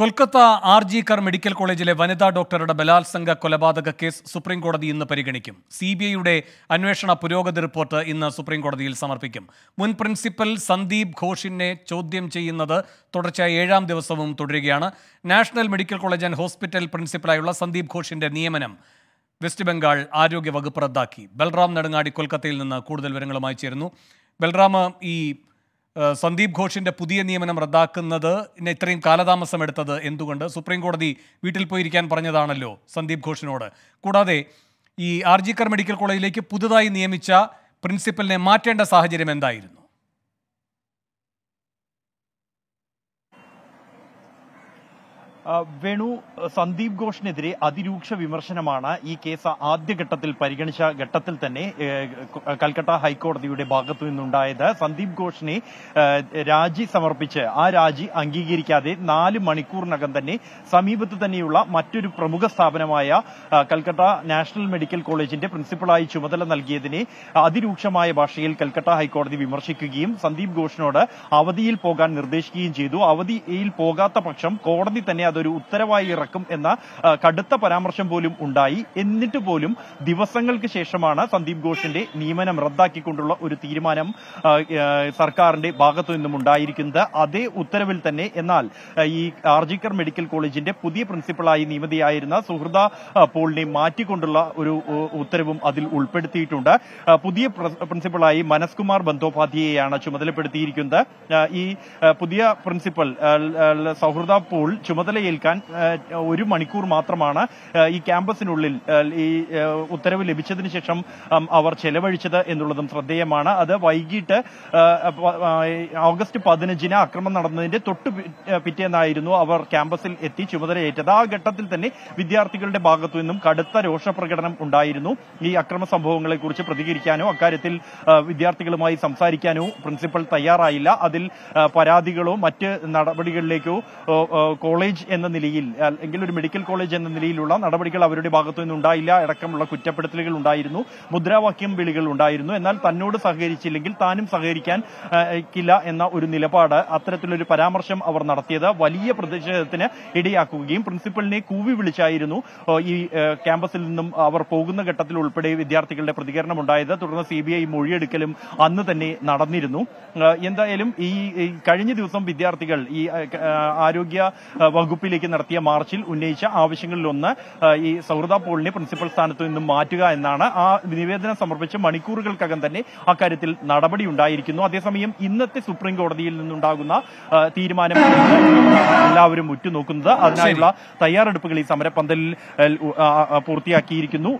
Kolkata R G Kar medical കോളേജിലെ വനിതാ ഡോക്ടറുടെ ബലാത്സംഗ കൊലപാതക കേസ് സുപ്രീം കോടതി ഇന്ന് പരിഗണിക്കും സി ബി ഐയുടെ അന്വേഷണ പുരോഗതി റിപ്പോർട്ട് ഇന്ന് സുപ്രീം കോടതിയിൽ സമർപ്പിക്കും മുൻ പ്രിൻസിപ്പൽ സന്ദീപ് ഘോഷിനെ ചോദ്യം ചെയ്യുന്നത് തുടർച്ചയായ ഏഴാം ദിവസവും തുടരുകയാണ് national medical college and hospital പ്രിൻസിപ്പലായുള്ള സന്ദീപ് ഘോഷിന്റെ നിയമനം വെസ്റ്റ് ബംഗാൾ ആരോഗ്യ വകുപ്പ് റദ്ദാക്കി ബൽറാം നെടുങ്ങാടി കൊൽക്കത്തയിൽ നിന്ന് കൂടുതൽ വിവരങ്ങളുമായി ചേരുന്നു ബൽറാം ഈ സന്ദീപ് ഘോഷിന്റെ പുതിയ നിയമനം റദ്ദാക്കുന്നത് ഇത്രയും കാലതാമസം എടുത്തത് എന്തുകൊണ്ട് സുപ്രീം കോടതി വീട്ടിൽ പോയിരിക്കാൻ പറഞ്ഞതാണല്ലോ സന്ദീപ് ഘോഷിനോട് കൂടാതെ ഈ ആർജിക്കർ മെഡിക്കൽ കോളേജിലേക്ക് പുതുതായി നിയമിച്ച പ്രിൻസിപ്പലിനെ മാറ്റേണ്ട സാഹചര്യം എന്തായിരുന്നു വേണു സന്ദീപ് ഘോഷിനെതിരെ അതിരൂക്ഷ വിമർശനമാണ് ഈ കേസ് ആദ്യഘട്ടത്തിൽ പരിഗണിച്ച ഘട്ടത്തിൽ തന്നെ കൽക്കട്ട ഹൈക്കോടതിയുടെ ഭാഗത്തു നിന്നുണ്ടായത് സന്ദീപ് ഘോഷിനെ രാജി സമർപ്പിച്ച് ആ രാജി അംഗീകരിക്കാതെ നാല് മണിക്കൂറിനകം തന്നെ സമീപത്ത് തന്നെയുള്ള മറ്റൊരു പ്രമുഖ സ്ഥാപനമായ കൽക്കട്ട നാഷണൽ മെഡിക്കൽ കോളേജിന്റെ പ്രിൻസിപ്പളായി ചുമതല നൽകിയതിനെ അതിരൂക്ഷമായ ഭാഷയിൽ കൽക്കട്ട ഹൈക്കോടതി വിമർശിക്കുകയും സന്ദീപ് ഘോഷിനോട് അവധിയിൽ പോകാൻ നിർദ്ദേശിക്കുകയും ചെയ്തു അവധിയിൽ പോകാത്ത പക്ഷം കോടതി തന്നെ അതൊരു ഉത്തരവായി ഇറക്കും എന്ന കടുത്ത പരാമർശം പോലും ഉണ്ടായി എന്നിട്ട് പോലും ദിവസങ്ങൾക്ക് ശേഷമാണ് സന്ദീപ് ഘോഷിന്റെ നിയമനം റദ്ദാക്കിക്കൊണ്ടുള്ള ഒരു തീരുമാനം സർക്കാരിന്റെ ഭാഗത്തു നിന്നും ഉണ്ടായിരിക്കുന്നത് അതേ ഉത്തരവിൽ തന്നെ എന്നാൽ ഈ ആർജിക്കർ മെഡിക്കൽ കോളേജിന്റെ പുതിയ പ്രിൻസിപ്പളായി നിയമിതയായിരുന്ന സുഹൃദ പോളിനെ മാറ്റിക്കൊണ്ടുള്ള ഒരു ഉത്തരവും അതിൽ ഉൾപ്പെടുത്തിയിട്ടുണ്ട് പുതിയ പ്രിൻസിപ്പളായി മനസ്കുമാർ ബന്ദോപാധ്യായയാണ് ചുമതലപ്പെടുത്തിയിരിക്കുന്നത് ഈ പുതിയ പ്രിൻസിപ്പൽ സൗഹൃദ പോൾ ചുമതല ഏൽക്കാൻ ഒരു മണിക്കൂർ മാത്രമാണ് ഈ ക്യാമ്പസിനുള്ളിൽ ഈ ഉത്തരവ് ലഭിച്ചതിന് ശേഷം അവർ ചെലവഴിച്ചത് എന്നുള്ളതും ശ്രദ്ധേയമാണ് അത് വൈകിട്ട് ഓഗസ്റ്റ് പതിനഞ്ചിന് ആക്രമണം നടന്നതിന്റെ തൊട്ട് പിറ്റേന്നായിരുന്നു അവർ ക്യാമ്പസിൽ എത്തി ചുമതലയേറ്റത് ആ ഘട്ടത്തിൽ തന്നെ വിദ്യാർത്ഥികളുടെ ഭാഗത്തു നിന്നും കടുത്ത രോഷപ്രകടനം ഉണ്ടായിരുന്നു ഈ അക്രമ സംഭവങ്ങളെക്കുറിച്ച് പ്രതികരിക്കാനോ അക്കാര്യത്തിൽ വിദ്യാർത്ഥികളുമായി സംസാരിക്കാനോ പ്രിൻസിപ്പൽ തയ്യാറായില്ല അതിൽ പരാതികളോ മറ്റ് നടപടികളിലേക്കോ കോളേജ് എന്ന നിലയിൽ അല്ലെങ്കിൽ ഒരു മെഡിക്കൽ കോളേജ് എന്ന നിലയിലുള്ള നടപടികൾ അവരുടെ ഭാഗത്തു നിന്നുണ്ടായില്ല അടക്കമുള്ള കുറ്റപ്പെടുത്തലുകൾ ഉണ്ടായിരുന്നു മുദ്രാവാക്യം വിളികൾ ഉണ്ടായിരുന്നു എന്നാൽ തന്നോട് സഹകരിച്ചില്ലെങ്കിൽ താനും സഹകരിക്കാൻ ില്ല എന്ന ഒരു നിലപാട് അത്തരത്തിലൊരു പരാമർശം അവർ നടത്തിയത് വലിയ പ്രതിഷേധത്തിന് ഇടയാക്കുകയും പ്രിൻസിപ്പലിനെ കൂവി വിളിച്ചായിരുന്നു ഈ ക്യാമ്പസിൽ നിന്നും അവർ പോകുന്ന ഘട്ടത്തിൽ ഉൾപ്പെടെ വിദ്യാർത്ഥികളുടെ പ്രതികരണം ഉണ്ടായത് തുടർന്ന് സി ബി ഐ മൊഴിയെടുക്കലും അന്ന് തന്നെ നടന്നിരുന്നു എന്തായാലും ഈ കഴിഞ്ഞ ദിവസം വിദ്യാർത്ഥികൾ ഈ ആരോഗ്യ വകുപ്പ് വകുപ്പിലേക്ക് നടത്തിയ മാർച്ചിൽ ഉന്നയിച്ച ആവശ്യങ്ങളിലൊന്ന് ഈ സൗഹൃദ പോളിനെ പ്രിൻസിപ്പൽ സ്ഥാനത്ത് നിന്നും മാറ്റുക എന്നാണ് ആ നിവേദനം സമർപ്പിച്ച് മണിക്കൂറുകൾക്കകം തന്നെ അക്കാര്യത്തിൽ നടപടി ഉണ്ടായിരിക്കുന്നു അതേസമയം ഇന്നത്തെ സുപ്രീം കോടതിയിൽ നിന്നുണ്ടാകുന്ന തീരുമാനം എല്ലാവരും ഉറ്റുനോക്കുന്നത് അതിനായുള്ള തയ്യാറെടുപ്പുകൾ ഈ സമരപ്പന്തലിൽ പൂർത്തിയാക്കിയിരിക്കുന്നു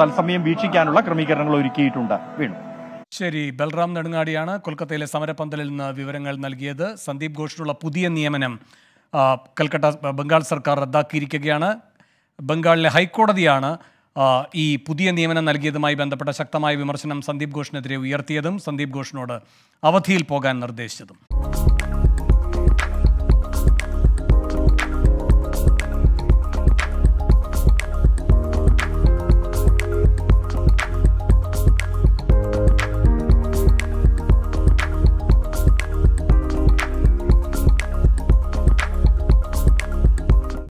തത്സമയം വീക്ഷിക്കാനുള്ള ക്രമീകരണങ്ങൾ ഒരുക്കിയിട്ടുണ്ട് വീണു ശരി ബൽറാം നെടുങ്ങാടിയാണ് കൊൽക്കത്തയിലെ സമരപ്പന്തലിൽ നിന്ന് വിവരങ്ങൾ നൽകിയത് സന്ദീപ് ഘോഷിനുള്ള പുതിയ നിയമനം കൽക്കട്ട ബംഗാൾ സർക്കാർ റദ്ദാക്കിയിരിക്കുകയാണ് ബംഗാളിലെ ഹൈക്കോടതിയാണ് ഈ പുതിയ നിയമനം നൽകിയതുമായി ബന്ധപ്പെട്ട ശക്തമായ വിമർശനം സന്ദീപ് ഘോഷിനെതിരെ ഉയർത്തിയതും സന്ദീപ് ഘോഷിനോട് അവധിയിൽ പോകാൻ നിർദ്ദേശിച്ചതും